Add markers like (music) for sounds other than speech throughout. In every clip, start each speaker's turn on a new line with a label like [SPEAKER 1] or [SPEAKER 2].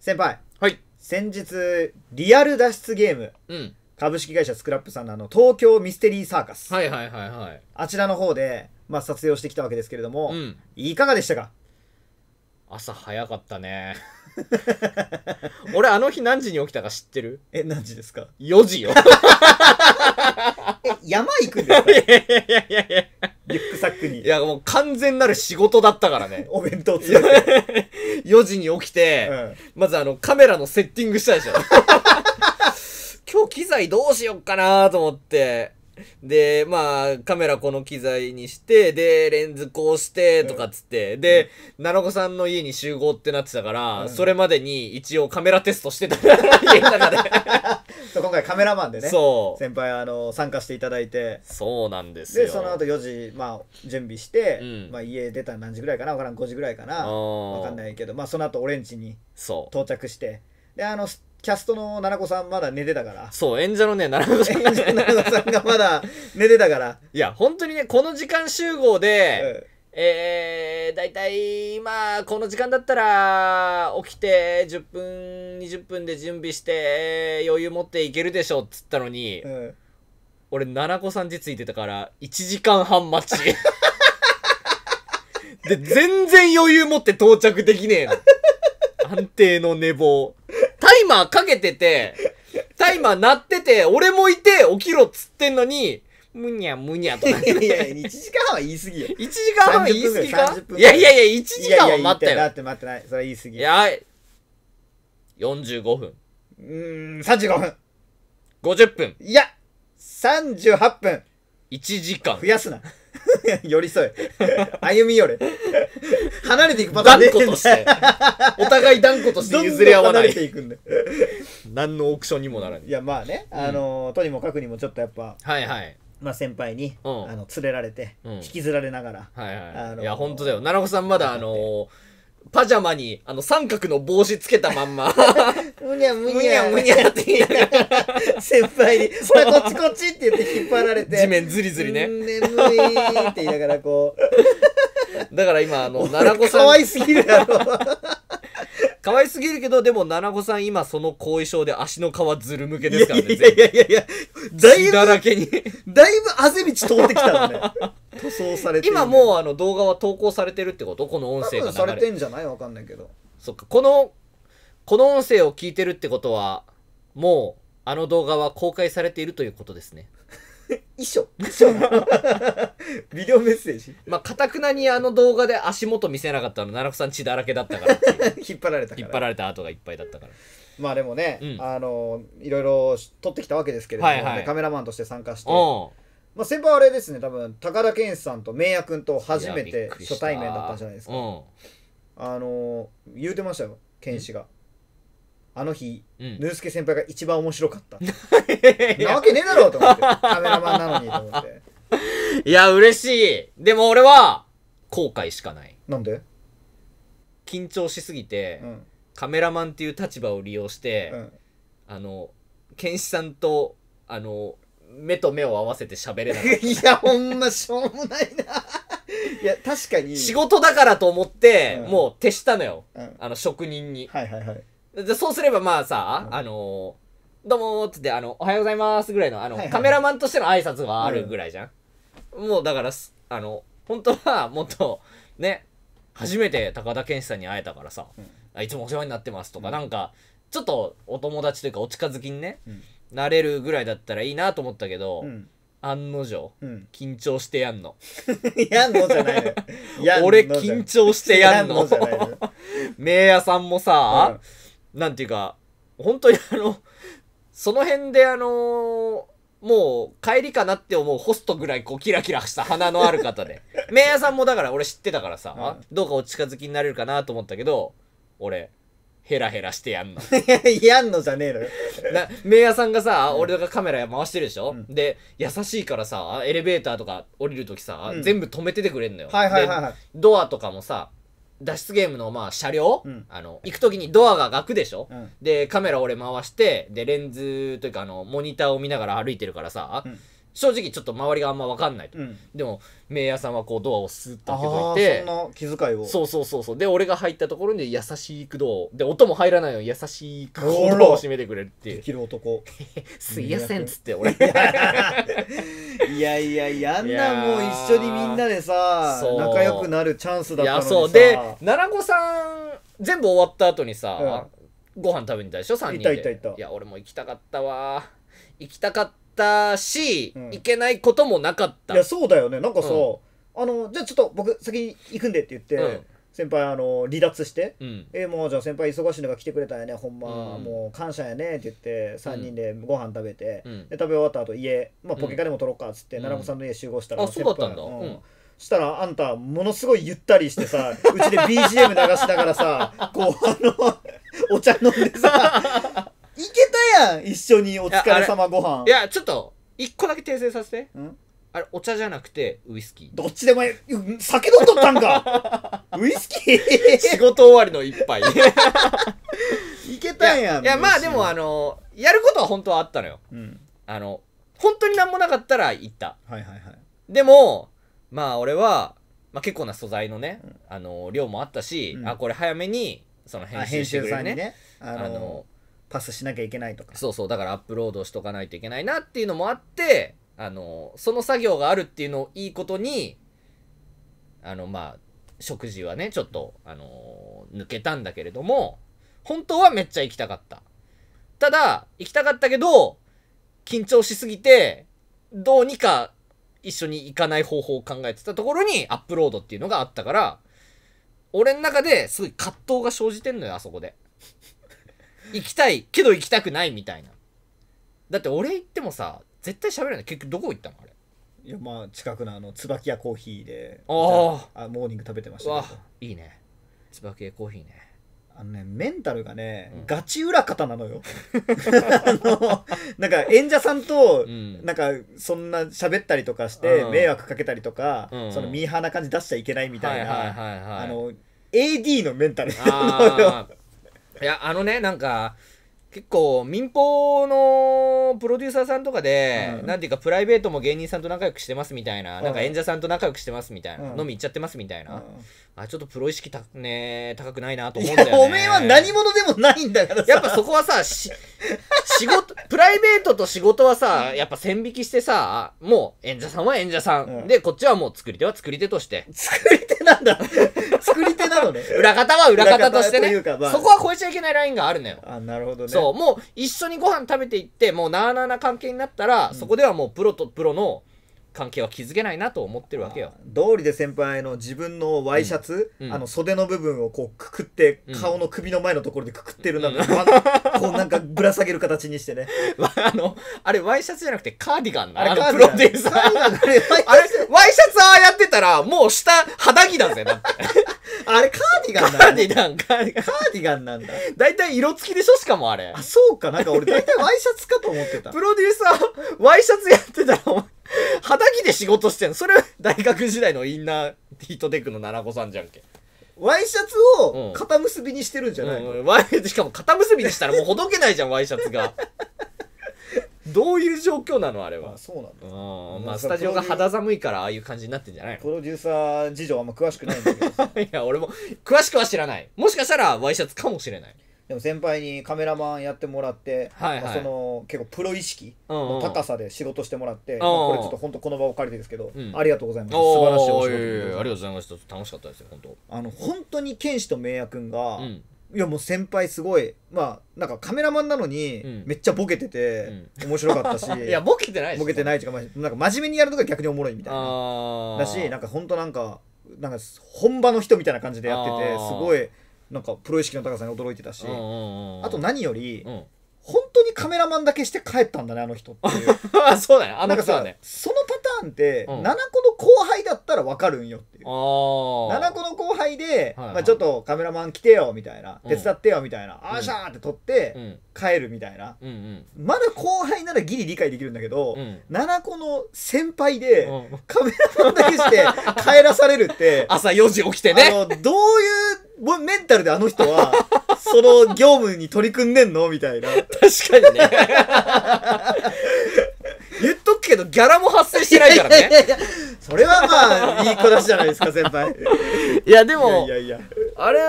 [SPEAKER 1] 先輩はい先日リアル脱出ゲーム、うん、株式会社スクラップさんのあの東京ミステリーサーカ
[SPEAKER 2] スはいはいはいはい
[SPEAKER 1] あちらの方で、まあ、撮影をしてきたわけですけれども、うん、いかがでしたか
[SPEAKER 2] 朝早かったね俺あの日何時に起きたか知ってるえ何時ですか4時よ (laughs) え山行くんですかいやいやいやいやリュックサックに。いや、もう完全なる仕事だったからね。(laughs) お弁当ついて。4 (laughs) 時に起きて、うん、まずあの、カメラのセッティングしたでしょ。(laughs) 今日機材どうしよっかなと思って、で、まあ、カメラこの機材にして、で、レンズこうして、とかっつって、うん、で、うん、七子さんの家に集合ってなってたから、うん、それまでに一応カメラテストしてた、家の中で。
[SPEAKER 1] そう今回カメラマンでね先輩あの参加していただいて
[SPEAKER 2] そうなんですよでその後
[SPEAKER 1] 4時、まあ、準備して、うん、まあ、家出たら何時ぐらいかな分からん5時ぐらいかな分かんないけど、まあ、その後オレンジに到着してであのキャストの奈々子さんまだ寝てたから。そう、演者のね、奈良子さんが、奈々子さんがまだ寝て
[SPEAKER 2] たから。いや、本当にね、この時間集合で、えー、だいたい、まあ、この時間だったら、起きて、10分、20分で準備して、余裕持っていけるでしょ、つったのに、うん、俺、七子さんじついてたから、1時間半待ち。(laughs) で、全然余裕持って到着できねえの。安定の寝坊。タイマーかけてて、タイマー鳴ってて、俺もいて、起きろっつってんのに、むにゃむにゃと (laughs) いやいや、1
[SPEAKER 1] 時間半は言い過ぎよ。1時間半は言い過ぎかいやいやいや、1時間は待ったよ。いだっ
[SPEAKER 2] て待ってない。それは言い過ぎ。うや、45分。
[SPEAKER 1] ーん、35分。50分。いや、38分。1時間増。やすな。(laughs) 寄り添え。歩み寄れ。離れていくパターン断固として。お互い断固として譲り合わない。いくん何のオークションにもならない。いや、まあね、あの、とにもかくにもちょっとやっぱ、はいはい。まあ、先
[SPEAKER 2] 輩に、あの連れられて、引きずられながら、はいはい、いや本当だよ奈良子さんまだあのパジャマにあの三角の帽子つけたまんま
[SPEAKER 1] むにゃむにゃむにゃって言いながら先輩に「ほらこっち
[SPEAKER 2] こっち」って言って引っ張られて地面ずりずりね眠いって言いながらこう (laughs) だから今あの奈良子さん可愛すぎるやろ可愛すぎるけど、でも、七子さん今その後遺症で足の皮ずるむけですからね。いやいやいやいや、だいぶ、だらけにだい
[SPEAKER 1] ぶあぜ道通
[SPEAKER 2] ってきたのね。塗装されて、ね、今もうあの動画は投稿されてるってことこの音声がされてんじゃな
[SPEAKER 1] いわかんないけど。
[SPEAKER 2] そっか、この、この音声を聞いてるってことは、もう、あの動画は公開されているということですね。遺書遺書ビデオメッセージまあかたくなにあの動画で足元見せなかったの奈良子さん血だらけだったから (laughs) 引っ張られたから引っ張られた跡がいっぱいだったから
[SPEAKER 1] まあでもね、うんあのいろいろ撮ってきたわけですけれども、はいはいカメラマンとして参加して、
[SPEAKER 2] ま
[SPEAKER 1] あ、先輩はあれですね多分高田健さんと明也君と初めて初対面だったんじゃないですかあの言うてましたよ健志があの日、ヌースケ先輩が一番面白かった。(laughs) なわけねえだろうと思って。カメラマンなのにと思って。
[SPEAKER 2] (laughs) いや、嬉しい。でも俺は、後悔しかない。なんで緊張しすぎて、うん。カメラマンっていう立場を利用して、うん。あの、ケンシさんと、あの、目と目を合わせて喋れなかっ (laughs) い
[SPEAKER 1] や、ほんま、しょうもないな。
[SPEAKER 2] いや、確かに。仕事だからと思って、うんもう徹したのよ。うん。あの、職人に。はいはいはい。でそうすればまあさ、あのー、どうもーっつって、あの、おはようございますぐらいの、あの、はいはいカメラマンとしての挨拶はあるぐらいじゃん。うん、もうだから、あの、本当はもっと、ね、初めて高田健志さんに会えたからさ、うん、いつもお世話になってますとか、うん、なんか、ちょっとお友達というかお近づきにね、うん、なれるぐらいだったらいいなと思ったけど、案の定、うん、(laughs) (laughs) 緊張してやんの。やんのじゃないの。俺緊張してやんの。のメさんもさ、うんなんていうか、本当にあの、その辺であのもう帰りかなって思うホストぐらいこうキラキラした鼻のある方で。(laughs) メイヤさんもだから俺知ってたからさ、うん、どうかお近づきになれるかなと思ったけど、俺、ヘラヘラしてやんの。
[SPEAKER 1] (laughs) やんのじゃねえの
[SPEAKER 2] よ。な、メイヤさんがさ、うん、俺がカメラ回してるでしょ、うん、で、優しいからさ、エレベーターとか降りるときさ、全部止めててくれんのよ。はいはいはい、はい、ドアとかもさ、脱出ゲームのまあ車両、うんあの行く時にドアが開くでしょ、うんでカメラ俺回してでレンズというかあのモニターを見ながら歩いてるからさ、うん正直ちょっと周りがあんま分かんないと、うん、でもメ屋ヤーさんはこうドアをスッと開けいてそんな気遣いをそうそうそうそうで俺が入ったところに優しくドアで音も入らないように優しいドアを閉めてくれるっていうできる男すいやせんっつって俺いやいやいやあんなもう一緒にみんなでさ仲良くなるチャンスだったのにさいやそうで奈良子さん全部終わった後にさ、うん、ご飯食べに行ったでしょ3人でいたいたいたいや俺も行きたかったわ行きたかったったし、うん、いけないこともなかったいやそうだよねなんかさ、あ
[SPEAKER 1] のじゃあちょっと僕先に行くんでって言って、うん先輩あの離脱して、うん、えもうじゃあ先輩忙しいのが来てくれたんやねほんま、うん、もう感謝やねって言って3人でご飯食べて、うん、で食べ終わった後家まあポケカでも取ろうかっつって、うん、奈良子さんの家集合したら、あそうだったんだ、うんしたらあんたものすごいゆったりしてさうちで BGM 流しながらさこうあのお茶飲んでさやん一緒にお疲れ様ご飯い
[SPEAKER 2] やちょっと一個だけ訂正させてんあれお茶じゃなくてウイスキーどっちでもえ酒飲んどったんか (laughs) ウイスキー仕事終わりの一杯いけたんやんいやまあでもあのやることは本当はあったのよ、うん、あの本当にんもなかったら行ったはいはいはいでもまあ俺は、まあ、結構な素材のね、うん、あの量もあったし、うん、あこれ早めにその編集してくれるねねあのーあのパスしなきゃいけないとかそうそうだからアップロードしとかないといけないなっていうのもあってあのその作業があるっていうのをいいことにあのまあ食事はねちょっとあの抜けたんだけれども本当はめっちゃ行きたかったただ行きたかったけど緊張しすぎてどうにか一緒に行かない方法を考えてたところにアップロードっていうのがあったから俺の中ですごい葛藤が生じてんのよあそこで行きたいけど行きたくないみたいなだって俺行ってもさ絶対喋らない結局どこ行ったのあれいやまあ近くのあの椿屋コーヒーでああモーニング食べてましたわいいね
[SPEAKER 1] 椿屋コーヒーねあのね、メンタルがね、うん、ガチ裏方なのよの。なんか演者さんと、うん、なんかそんな喋ったりとかして、迷惑かけたりとか、うん、そのミーハーな感じ出しちゃいけないみたいな、あの、AD のメンタルなのよ。
[SPEAKER 2] いや、あのね、なんか、結構民放のプロデューサーさんとかで、うん、なんていうかプライベートも芸人さんと仲良くしてますみたいな、うん、なんか演者さんと仲良くしてますみたいな、うん、飲み行っちゃってますみたいな、うん、あちょっとプロ意識た、ね、高くないなと思うんだよ、ね、おめえは何者でもないんだからやっぱそこはさ仕事プライベートと仕事はさやっぱ線引きしてさもう演者さんは演者さん、でこっちはもう作り手は作り手として作り手なんだ。作り手なの
[SPEAKER 1] ね。裏方は裏方としてね。まあ、そこは
[SPEAKER 2] 超えちゃいけないラインがあるのよ。あ、なるほどね。そう、もう一緒にご飯食べていって、もうなあなあな関係になったら、うん、そこではもうプロとプロの、関係は築けないなと思ってるわけよ。
[SPEAKER 1] 道理で先輩の自分のワイシャツ、うんあの袖の部分をこうくくって、うん、顔の首の前のところでくくってるなの、うん、こうなんかぶら下げる
[SPEAKER 2] 形にしてね。(laughs) あの、あれワイシャツじゃなくてカーディガンな。あれプロデューサー。あれワイシャツああやってたらもう下肌着だぜだって。(laughs) あれカーディガンなんだ、カーディガン、カーディ
[SPEAKER 1] ガン。カーディガンなんだ。
[SPEAKER 2] 大体色付きでしょしかもあれ。あ、そうか。なんか俺大体ワイ
[SPEAKER 1] シャツかと思ってた。プロ
[SPEAKER 2] デューサー、ワイシャツやってたらお前仕事してんそれ、大学時代のインナーヒートテックの七子さんじゃんけ。ワイシャツを肩結びにしてるんじゃないの、うんうん、しかも肩結びにしたらもうほどけないじゃん、ワイシャツが。(laughs) どういう状況なのあれは。あそうなんだ。うん。まあ、スタジオが肌寒いからああいう感じになってんじゃないのプロデューサー事情あんま詳しくないんだけど。(laughs) いや、俺も詳しくは知らない。もしかしたらワイシャツかもしれない。
[SPEAKER 1] でも先輩にカメラマンやってもらって、はいはい、その結構プロ意識の高さで仕事してもらって、うんうん、これちょっと本当この場を借りてですけど、
[SPEAKER 2] うん、ありがとうございます素晴らしいお仕事、えありがとうございました楽しかったですよ本当あの本
[SPEAKER 1] 当に剣士と明也君が、うん、いやもう先輩すごいまあなんかカメラマンなのにめっちゃボケてて面白かったし、(laughs) いやボケてないボケてないっていうかなんか真面目にやるのが逆におもろいみたいなだしなんか本当なんかなんか本場の人みたいな感じでやっててすごいなんかプロ意識の高さに驚いてたし、あと何より、うん、本当にカメラマンだけして帰ったんだねあの人っていう (laughs) そうだよあの人はねそのパターンって、うん、7個の後輩だったら分かるんよっていう7個の後輩で、はいはい、まあ、ちょっとカメラマン来てよみたいな、うん、手伝ってよみたいな、うん、あーしゃーって撮って、うん、帰るみたいな、うんうん、まだ後輩ならギリ理解できるんだけど、うん、7個の先輩で、カメラマンだけして帰らされるって (laughs) 朝4時起きてねどういうメンタルであの人は、(laughs) その業務に取り組んでんのみたいな。確かにね。(laughs) 言っとくけど、ギャラも発生してないからね。いやいやいやそれはまあ、いい子だしじゃないですか、
[SPEAKER 2] 先輩。いや、でも、いやいやあれ、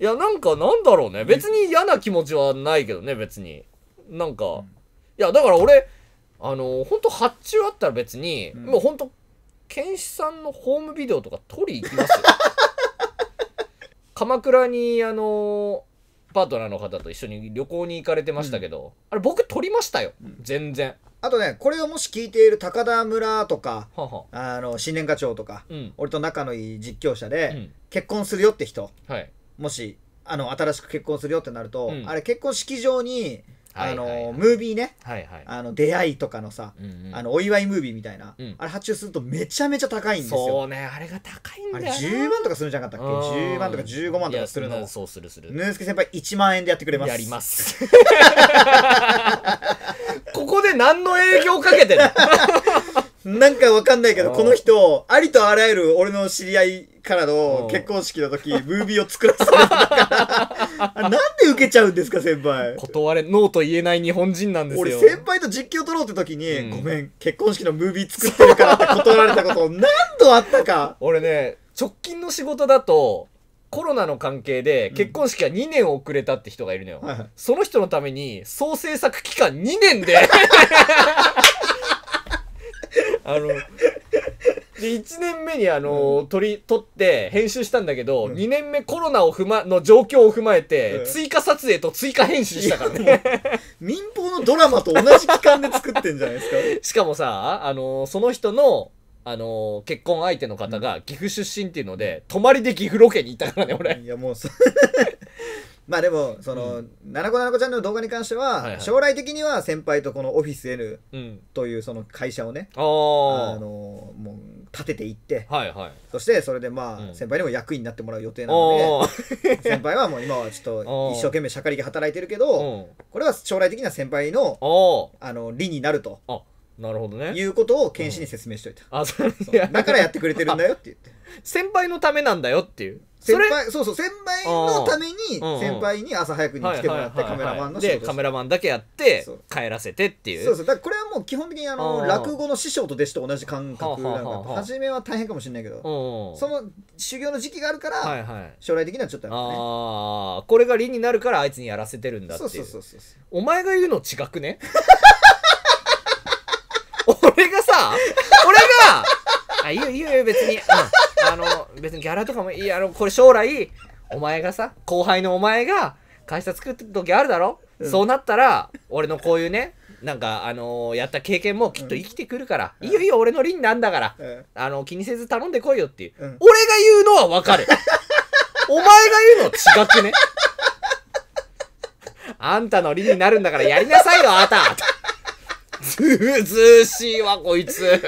[SPEAKER 2] いや、なんか、なんだろうね。別に嫌な気持ちはないけどね、別に。なんか、うん、いや、だから俺、あの、本当発注あったら別に、うん、もう本当、検視さんのホームビデオとか撮り行きますよ。鎌倉にあのパートナーの方と一緒に旅行に行かれてましたけど、うん、あれ僕撮りましたよ、うん、全然
[SPEAKER 1] あとねこれをもし聞いている高田村とかあの新年課長とか、うん、俺と仲のいい実況者で、結婚するよって人、はい、もしあの新しく結婚するよってなると、あれ結婚式場にあのムービーね、はいはい、あの出会いとかのさ、うんうん、あのお祝いムービーみたいな、うん、あれ発注するとめちゃめちゃ高いんですよそう
[SPEAKER 2] ねあれが高いんだよあれ10万
[SPEAKER 1] とかするんじゃなかったっけ10万とか15万とかするのそうするするヌースケ先輩1万円でやってくれますやります (laughs)
[SPEAKER 2] ここで何の営業かけてんのなんかわかん
[SPEAKER 1] ないけど、この人、ありとあらゆる俺の知り合いからの結婚式の時、ムービーを作らせてた (laughs) なんで受けちゃうんですか、先輩。断れ、ノーと言えない日
[SPEAKER 2] 本人なんですよ。俺、先輩と実況取ろうって時に、うん、ごめん、結婚式のムービー作ってるからって断られたこと、(laughs) 何度あったか。俺ね、直近の仕事だと、コロナの関係で結婚式が2年遅れたって人がいるのよ。うんその人のために、総制作期間2年で (laughs) あので1年目にあの、う取りって編集したんだけど、う2年目コロナを踏、ま、の状況を踏まえて、追加撮影と追加編集したからね民放のドラマと同じ期間で作ってんじゃないですか (laughs) しかもさあのその人のあの結婚相手の方が岐阜出身っていうので、泊まりで岐阜ロケに行ったからね俺いやもう (laughs) ま
[SPEAKER 1] あでもその、ななこななこちゃんの動画に関しては、将来的には先輩とこのオフィス N うというその会社をね、あ
[SPEAKER 2] の
[SPEAKER 1] もう立てていってはいはいそしてそれでまあ、先輩にも役員になってもらう予定なので (laughs) 先輩はもう今はちょっと (laughs) 一生懸命しゃかりで働いてるけど、これは将来的な先輩のあの理になるとなるほどねいうことを検視に説明しといた、あそれそ
[SPEAKER 2] うだからやってくれてるんだよって言って先輩のためなんだよっていう。先輩
[SPEAKER 1] そうそう先輩のために先輩に朝早くに来てもらってカメラマンの仕事でカメ
[SPEAKER 2] ラマンだけやって帰らせてっていうそう
[SPEAKER 1] そうだからこれはもう基本的にあの落語の師匠と弟子と同じ感覚なのか
[SPEAKER 2] 初めは大変かもしれないけど
[SPEAKER 1] その修行の時期があるから将来的には
[SPEAKER 2] ちょっとやっぱね、ああこれが理になるからあいつにやらせてるんだっていうそうそうそうそうお前が言うの違くね (laughs) 俺がさ俺があいいよいいよ別に、うん別にギャラとかもいい、あの、これ将来、お前がさ、後輩のお前が、会社作ってる時あるだろ、うん、そうなったら、俺のこういうね、なんか、あのー、やった経験もきっと生きてくるから、うん、いよいよ、俺の輪なんだから、うん、あの、気にせず頼んでこいよっていう。俺が言うのはわかる。(laughs) お前が言うのは違くねあんたの輪になるんだからやりなさいよ、あた。ずうずうしいわ、こいつ。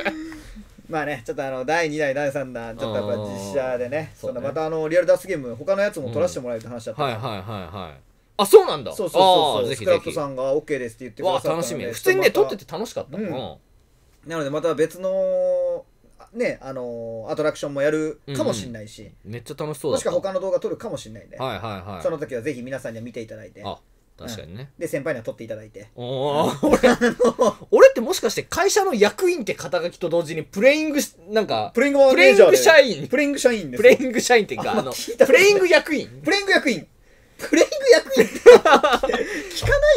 [SPEAKER 1] まあね、ちょっとあの第2代、第3弾、ちょっとやっぱ実写でね、そんなまたあのリアルダンスゲーム、他のやつも撮らせてもらえるって話だった、
[SPEAKER 2] はいはいはいはい。あ、そうなんだ。そうそうそうそう。スクラットさんが OK ですって言ってくださったので。楽しみ。普通にね、撮ってて楽しかった。うん。
[SPEAKER 1] なのでまた別のね、あのー、アトラクションもやるかもしれないし、うんうん、めっちゃ楽しそうだもしくは他の動画撮るかもしれないん、ね、で、はいはいはい、その時はぜひ皆さんには見ていただいて確かにね、で先輩には取っていただいて
[SPEAKER 2] 俺俺ってもしかして会社の役員って肩書きと同時にプレイングなんかプレイングプレイング社員プレイング社員ですプレイング社員っていうかあのプレイング役員
[SPEAKER 1] プレイング役員プレイング役員って
[SPEAKER 2] (laughs) 聞かな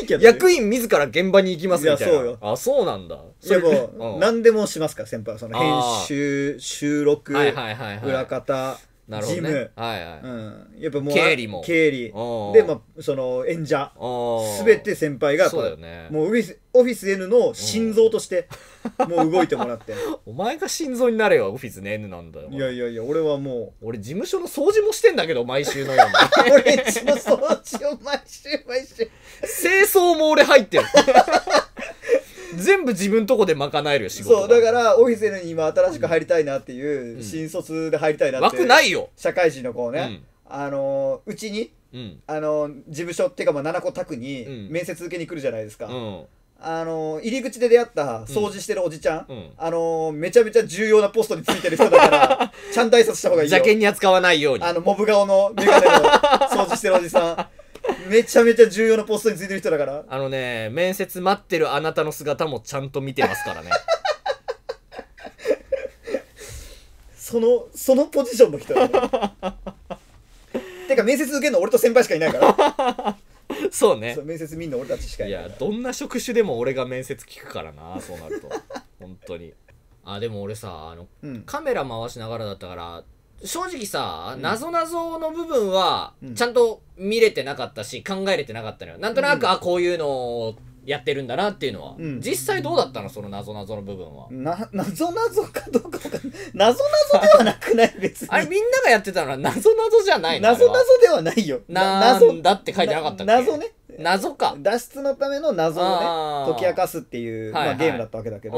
[SPEAKER 2] いけど、ね、役員自ら現場に行きますみたいないそうよあそうなんだでもう、ん、
[SPEAKER 1] 何でもしますから先輩その編
[SPEAKER 2] 集収録、はいはいはいはい、裏
[SPEAKER 1] 方なるほど、ね、ジム、は
[SPEAKER 2] いはいうん、やっぱもう経理も経理で、
[SPEAKER 1] まあ、その演者すべて先輩がそうだよ、ね、もうオフィスオフィス N の心臓として、もう動いてもらって
[SPEAKER 2] (laughs) お前が心臓になれよオフィス N なんだよいやいやいや俺はもう俺事務所の掃除もしてんだけど毎週のよ
[SPEAKER 1] うに (laughs) 俺一の掃除を毎週
[SPEAKER 2] 毎週清掃も俺入ってる
[SPEAKER 1] 全部自分とこ
[SPEAKER 2] で賄えるよ仕事そう、
[SPEAKER 1] だから、オフィスに今新しく入りたいなっていう、うん新卒で入りたいなって枠ないよ社会人の子をね、あの、うちに、うんあの、事務所っていうか、まあ、七個宅に面接受けに来るじゃないですか。うんあの、入り口で出会った掃除してるおじちゃん、うんあの、めちゃめちゃ重要なポス
[SPEAKER 2] トについてる人だから、ちゃんと挨拶した方がいいよ。邪険に扱わないように
[SPEAKER 1] あの、モブ顔のメガネの
[SPEAKER 2] 掃除してるおじさんめちゃめちゃ重要なポストについてる人だからあのね面接待ってるあなたの姿もちゃんと見てますからね
[SPEAKER 1] (laughs) そのそのポジションの人だ、ね、(laughs) てか面接受けるの俺と先輩しかいないから
[SPEAKER 2] (laughs) そうねそう面接見んの俺たちしかいいいやどんな職種でも俺が面接聞くからなそうなると本当にあでも俺さあの、うんカメラ回しながらだったから正直さ、なぞなぞの部分は、ちゃんと見れてなかったし、考えれてなかったのよ。なんとなく、あ、こういうのをやってるんだなっていうのは。実際どうだったのそのなぞなぞの部分は。な、
[SPEAKER 1] なぞなぞかどうかな
[SPEAKER 2] ぞなぞではなくない別に。あれみんながやってたのはなぞなぞじゃないのなぞなぞ
[SPEAKER 1] ではないよ。なんだ
[SPEAKER 2] って書いてなかったっけなぞね。
[SPEAKER 1] 謎か脱出のための謎をね解き明かすっていう、まあ、はいはい、ゲームだったわけだけど、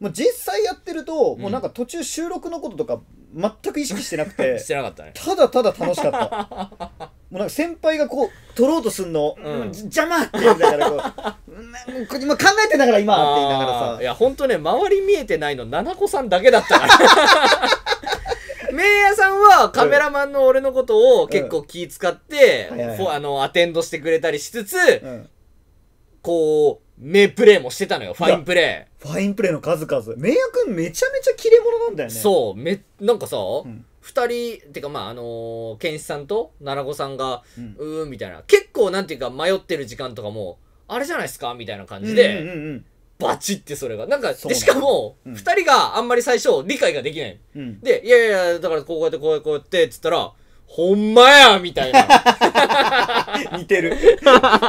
[SPEAKER 1] うん、もう実際やってると、うん、もうなんか途中収録のこととか全く意識してなくて (laughs) してなかった、ね、ただただ楽しかった (laughs) もうなんか先輩がこう取ろうとすん
[SPEAKER 2] の、うん、邪魔って言うんだからこう (laughs) 今考えてんだから今って言いながらさいや本当ね周り見えてないの七子さんだけだったからメイヤさんはカメラマンの俺のことを結構気使って、うんはいはい、あの、アテンドしてくれたりしつつ、うん、こう、名プレーもしてたのよ、ファインプレ
[SPEAKER 1] ー。ファインプレーの
[SPEAKER 2] 数々。メイヤくめちゃめちゃ切れ者なんだよね。そう、め、なんかさ、二人ってかまああのー、健一さんと奈良子さんが、うん、みたいな結構なんていうか迷ってる時間とかもあれじゃないですかみたいな感じで、うんうんうん、バチってそれが。なんか、で、しかも、二、人があんまり最初理解ができない。で、いやいやいや、だからこうやってこうやってこうやって、つったら、ほんまやみたいな。(laughs) 似てる。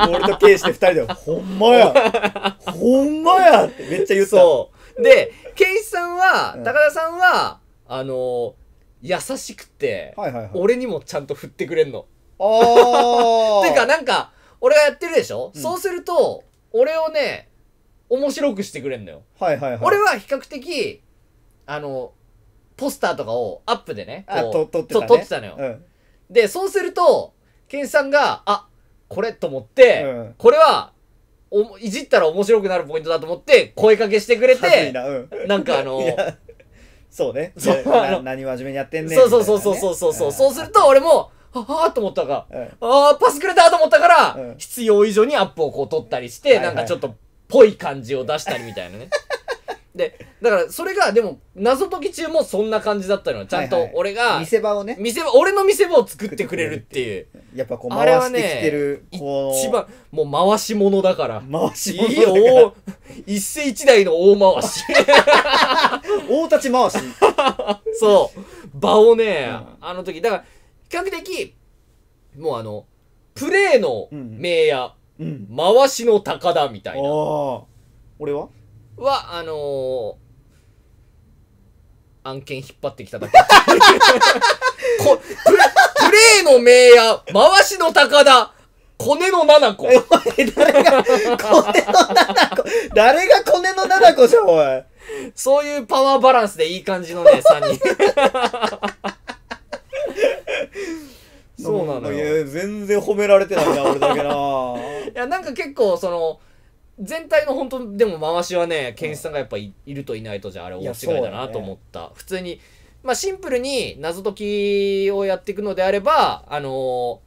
[SPEAKER 2] 俺とケイして二人で、ほんまやほんまやってめっちゃ言うそう。で、ケイさんは、高田さんは、あの優しくて、俺にもちゃんと振ってくれんの。ああ。(laughs) ていうか、なんか、俺がやってるでしょ、そうすると、俺をね、面白くしてくれんのよ。はいはいはい。俺は比較的、あの、ポスターとかをアップでね、あ撮ってた、ね、撮ってたのよ、うん、で、そうすると、ケンさんが、あ、これと思って、うん、これは、おいじったら面白くなるポイントだと思って声かけしてくれて、なうん、なんかあのそうねそう何真面目にやってんねん、そうそうそうそうそうそうそうすると俺もああと思ったか、うん、ああパスくれたと思ったから、うん、必要以上にアップをこう取ったりして、はいはい、なんかちょっとぽい感じを出したりみたいなね。(laughs) で、だからそれがでも謎解き中もそんな感じだったのちゃんと俺が、見せ場をね見せ場俺の見せ場を作ってくれるっていうやっぱこう回してきてる、ね、一番もう回し者だから回し物だから一世一代の大回し (laughs) 大立ち回し (laughs) そう場をね、うん、あの時だから比較的もうあのプレーの名や、うんうん回しの高田みたいな。俺はは、あのー案件引っ張ってきただけ。(laughs) こプレプレーの名や、回しの高田、コネの七子。誰がコネの七子誰がコネの七子じゃんおいそういうパワーバランスでいい感じのね、3人。(laughs) そうなのよいや全然褒められてないな (laughs) 俺だけないやなんか結構その全体の本当でも回しはね健一さんがやっぱい,、いるといないとじゃあれ大違いだなと思った、ね、普通にまあシンプルに謎解きをやっていくのであればあのー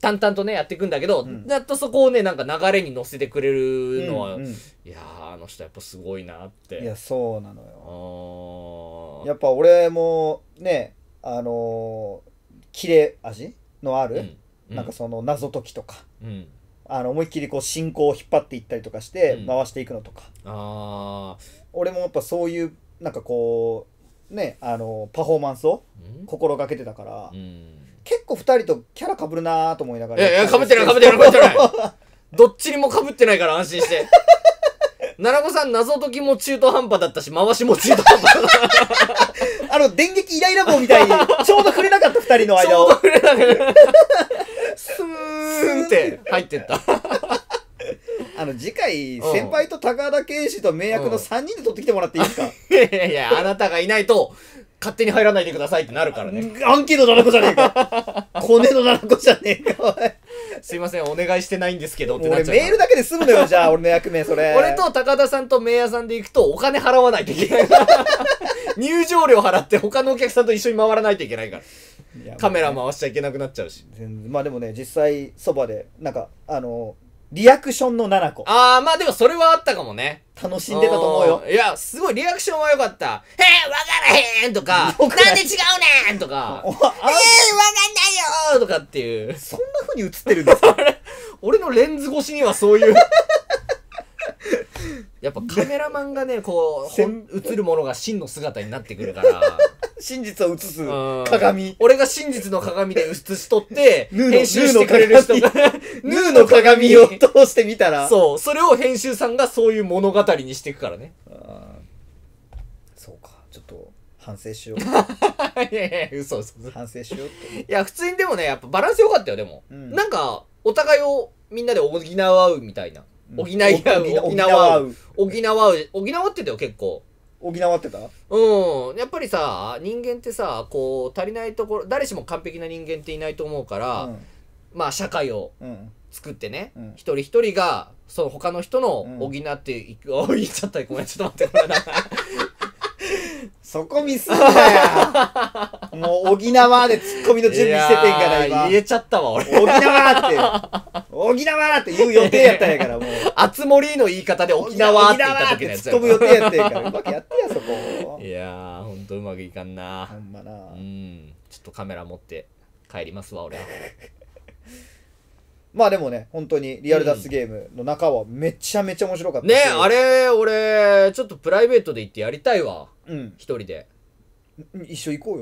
[SPEAKER 2] 淡々とねやっていくんだけど、うん、やっとそこをねなんか流れに乗せてくれるのは、うんうん、いやあの人やっぱすごいなっていやそうなのよやっ
[SPEAKER 1] ぱ俺もねあのー、切れ味のある、うん、なんかその謎解きとか、うん、あの思いっきりこう進行を引っ張っていったりとかして回していくのとか、
[SPEAKER 2] うん、あ
[SPEAKER 1] 俺もやっぱそういうなんかこうねあのパフォーマンスを心がけてたから、結構2人とキャラかぶるなと思いな
[SPEAKER 2] がらいやいやかぶってないかぶってないかぶってない (laughs) どっちにもかぶってないから安心して奈良子さん謎解きも中途半端だったし、回しも中途半端だった。(laughs) あの、電撃イライラ棒みたいに、(laughs) ちょうど触れなかった二人のち間ょうをど。触れな
[SPEAKER 1] スー
[SPEAKER 2] ンって入ってった。(laughs) あの、次回、先
[SPEAKER 1] 輩と高田健志と名役の3人で撮ってきてもらっていいですか、い
[SPEAKER 2] やいや、あなたがいないと、勝手に入らないでくださいってなるからね。アンケート7個じゃねえか。(laughs) コネの7個じゃねえか、すいません、お願いしてないんですけどってなっちゃう。メールだけで済むのよ、じゃあ、俺の役目、それ。俺と高田さんと名屋さんで行くと、お金払わないといけない。(laughs) 入場料払って、他のお客さんと一緒に回らないといけないから。カメラ回しちゃいけなくなっちゃうし。まあでもね、実際、そばで、なんか、あのリアクションの7個。ああ、まあでもそれはあったかもね。楽しんでたと思うよ。いや、すごい、リアクションは良かった。えわからへんとか、なんで違うねんとか、えー、わかんないよとかっていう。そんな風に映ってるんですか (laughs) 俺のレンズ越しにはそういうやっぱカメラマンがね、こう、映るものが真の姿になってくるから。真実を映す鏡。俺が真実の鏡で映しとって、(laughs) 編集してくれる人が、ヌーの鏡 (laughs) を通してみたら。そう。それを編集さんがそういう物語にしていくからね。そうか。ちょっと、反省しよう。(laughs) いやいや、嘘嘘嘘。反省しようって。いや、普通にでもね、やっぱバランス良かったよ、でも。うん、なんか、お互いをみんなで補うみたいな。補い合う、補う。補う。補うってたよ、結構。補ってたうんやっぱりさ人間ってさこう足りないところ誰しも完璧な人間っていないと思うから、うん、まあ社会を作ってね、うん、一人一人がその他の人の補っていく、う (laughs) ん、お言っちゃったごめんちょっと待ってそこミスんや (laughs) もう、
[SPEAKER 1] 沖縄で突っ込みの準備しててんから、今。言えちゃ
[SPEAKER 2] ったわ、俺。沖縄って、沖縄って言う予定やったんやから、もう。あつ森の言い方で沖縄って言った時のやつや沖縄って突っ込む予定やったんやから、うまくやってや、そこ。いやー、ほんとうまくいかんなほ。んまな。うん。ちょっとカメラ持って帰りますわ、俺
[SPEAKER 1] まあでもね、本当にリアルダスゲームの中はめちゃめちゃ面白かったねあ
[SPEAKER 2] れ、俺、ちょっとプライベートで行ってやりたいわ。うん。一人で。一緒行こう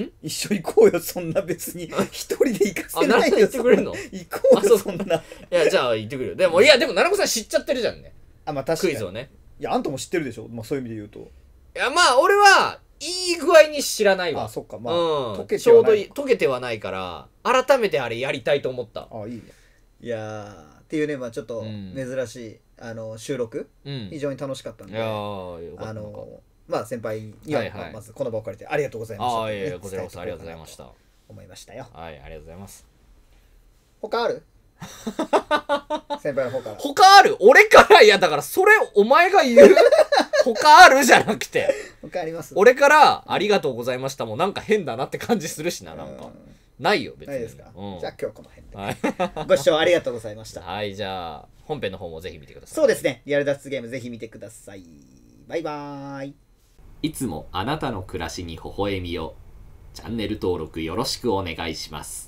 [SPEAKER 2] よ。ん一緒行こうよ、そんな別に。一人で
[SPEAKER 1] 行かせあななるいほどよ。行ってくれるの
[SPEAKER 2] 行こうそうそんな。いや、じゃあ行ってくるよ。でも、いや、でも、奈
[SPEAKER 1] 良子さん知っちゃってるじゃんね。あ、まあ確かクに。イズをいや、あんたも知ってるでしょ。まあそういう意味で言うと。い
[SPEAKER 2] や、まあ、俺は、いい具合に知らないわ。あ、そっか。まあ、うん、溶けちょうどいいい。溶けてはないから、改めてあれやりたいと思った。あ、いいね。いやっていうね、まあ、ちょっと珍しい、あの収
[SPEAKER 1] 録、非常に楽しかったんで、あ
[SPEAKER 2] のまあ、先輩には、まずこの場を借りてありがとうございました。あいやこちらこそありがとうございました。思いましたよ。はい、ありがとうございます。他ある (laughs) 先輩の方から。他ある俺からいや、だからそれお前が言う (laughs) 他あるじゃなくて。他あります俺からありがとうございましたもなんか変だなって感じするしな、なんか。ないよ別にないですか、うん、じゃあ今日この辺で、はい、ご視聴ありがとうございました (laughs) はいじゃあ本編の方もぜひ見てくださいそうですねリアル
[SPEAKER 1] 脱出ゲームぜひ見てください
[SPEAKER 2] バイバーイいつもあなたの暮らしに微笑みをチャンネル登録よろしくお願いします